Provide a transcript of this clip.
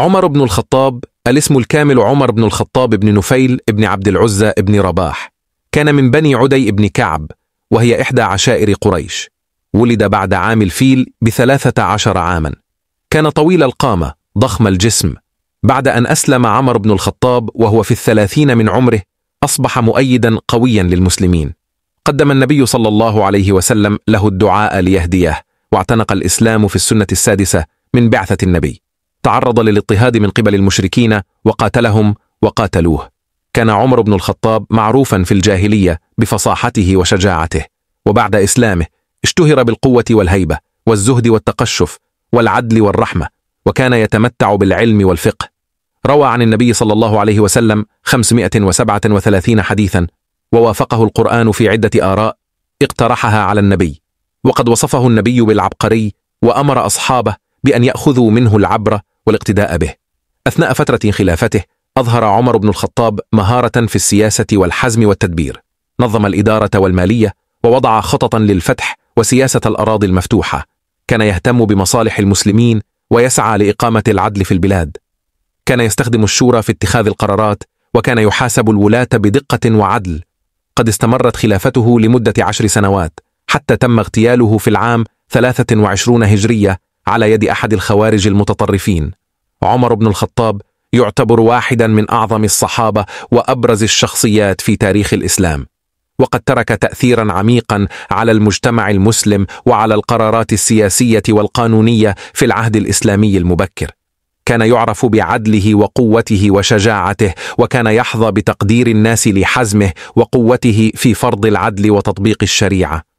عمر بن الخطاب الاسم الكامل عمر بن الخطاب بن نفيل بن عبد العزة بن رباح كان من بني عدي بن كعب وهي إحدى عشائر قريش ولد بعد عام الفيل بثلاثة عشر عاما كان طويل القامة ضخم الجسم بعد أن أسلم عمر بن الخطاب وهو في الثلاثين من عمره أصبح مؤيدا قويا للمسلمين قدم النبي صلى الله عليه وسلم له الدعاء ليهديه واعتنق الإسلام في السنة السادسة من بعثة النبي تعرض للاضطهاد من قبل المشركين وقاتلهم وقاتلوه كان عمر بن الخطاب معروفا في الجاهلية بفصاحته وشجاعته وبعد إسلامه اشتهر بالقوة والهيبة والزهد والتقشف والعدل والرحمة وكان يتمتع بالعلم والفقه روى عن النبي صلى الله عليه وسلم 537 حديثا ووافقه القرآن في عدة آراء اقترحها على النبي وقد وصفه النبي بالعبقري وأمر أصحابه بأن يأخذوا منه العبرة والاقتداء به أثناء فترة خلافته أظهر عمر بن الخطاب مهارة في السياسة والحزم والتدبير نظم الإدارة والمالية ووضع خططا للفتح وسياسة الأراضي المفتوحة كان يهتم بمصالح المسلمين ويسعى لإقامة العدل في البلاد كان يستخدم الشورى في اتخاذ القرارات وكان يحاسب الولاة بدقة وعدل قد استمرت خلافته لمدة عشر سنوات حتى تم اغتياله في العام 23 هجرية على يد أحد الخوارج المتطرفين عمر بن الخطاب يعتبر واحدا من أعظم الصحابة وأبرز الشخصيات في تاريخ الإسلام وقد ترك تأثيرا عميقا على المجتمع المسلم وعلى القرارات السياسية والقانونية في العهد الإسلامي المبكر كان يعرف بعدله وقوته وشجاعته وكان يحظى بتقدير الناس لحزمه وقوته في فرض العدل وتطبيق الشريعه